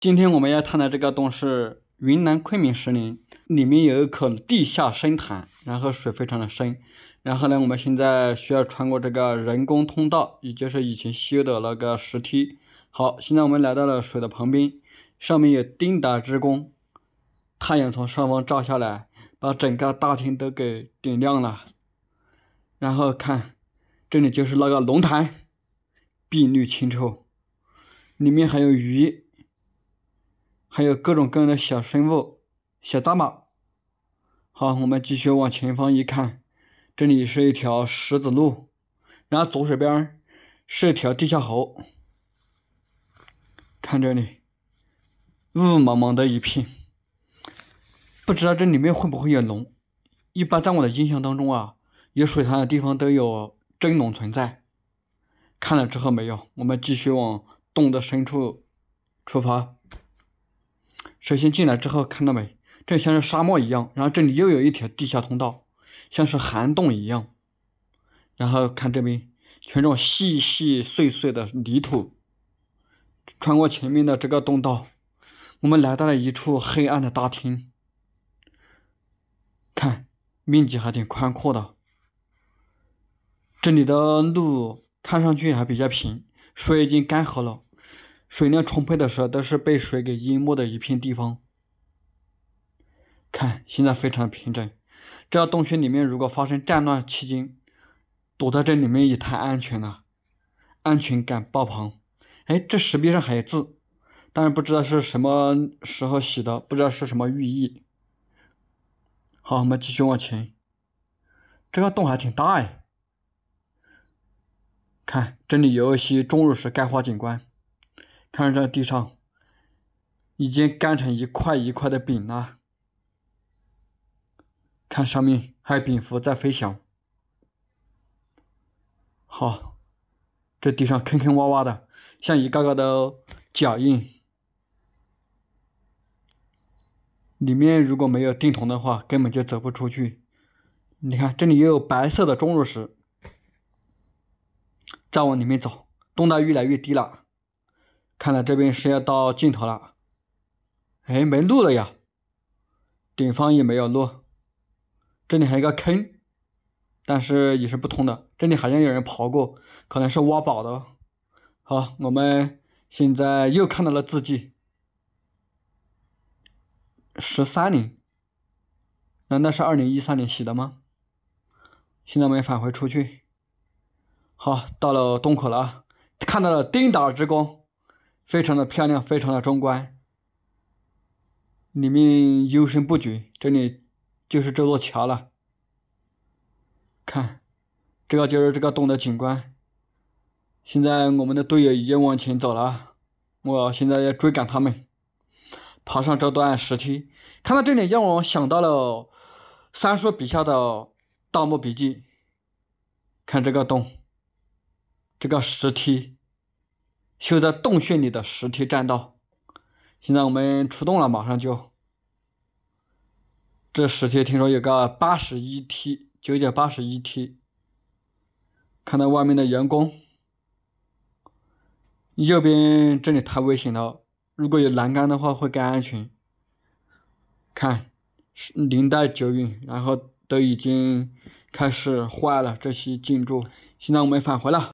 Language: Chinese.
今天我们要探的这个洞是云南昆明石林，里面有一口地下深潭，然后水非常的深。然后呢，我们现在需要穿过这个人工通道，也就是以前修的那个石梯。好，现在我们来到了水的旁边，上面有丁达之光，太阳从上方照下来，把整个大厅都给点亮了。然后看，这里就是那个龙潭，碧绿清澈，里面还有鱼。还有各种各样的小生物，小扎马。好，我们继续往前方一看，这里是一条石子路，然后左手边是一条地下河。看这里，雾茫茫的一片，不知道这里面会不会有龙？一般在我的印象当中啊，有水潭的地方都有真龙存在。看了之后没有，我们继续往洞的深处出发。首先进来之后，看到没？这像是沙漠一样，然后这里又有一条地下通道，像是涵洞一样。然后看这边，全是细细碎碎的泥土。穿过前面的这个洞道，我们来到了一处黑暗的大厅。看，面积还挺宽阔的。这里的路看上去还比较平，水已经干涸了。水量充沛的时候，都是被水给淹没的一片地方。看，现在非常平整。这洞穴里面，如果发生战乱期间，躲在这里面也太安全了，安全感爆棚。哎，这石壁上还有字，但是不知道是什么时候写的，不知道是什么寓意。好，我们继续往前。这个洞还挺大哎。看，这里有一些钟乳石钙化景观。看这地上已经干成一块一块的饼了，看上面还有蝙蝠在飞翔。好，这地上坑坑洼洼的，像一个个的脚印。里面如果没有定铜的话，根本就走不出去。你看这里也有白色的钟乳石，再往里面走，洞道越来越低了。看来这边是要到尽头了，哎，没路了呀！顶方也没有路，这里还有个坑，但是也是不通的。这里好像有人刨过，可能是挖宝的。好，我们现在又看到了字迹，十三年，难道是二零一三年写的吗？现在我们返回出去。好，到了洞口了啊！看到了丁达尔之光。非常的漂亮，非常的壮观，里面幽深不绝。这里就是这座桥了，看，这个就是这个洞的景观。现在我们的队友已经往前走了，我现在要追赶他们，爬上这段石梯。看到这里，让我想到了三叔笔下的《盗墓笔记》。看这个洞，这个石梯。修在洞穴里的石梯栈道，现在我们出洞了，马上就。这石梯听说有个八十一梯，九九八十一梯。看到外面的阳光，右边这里太危险了，如果有栏杆的话会更安全。看，林带久远，然后都已经开始坏了这些建筑。现在我们返回了。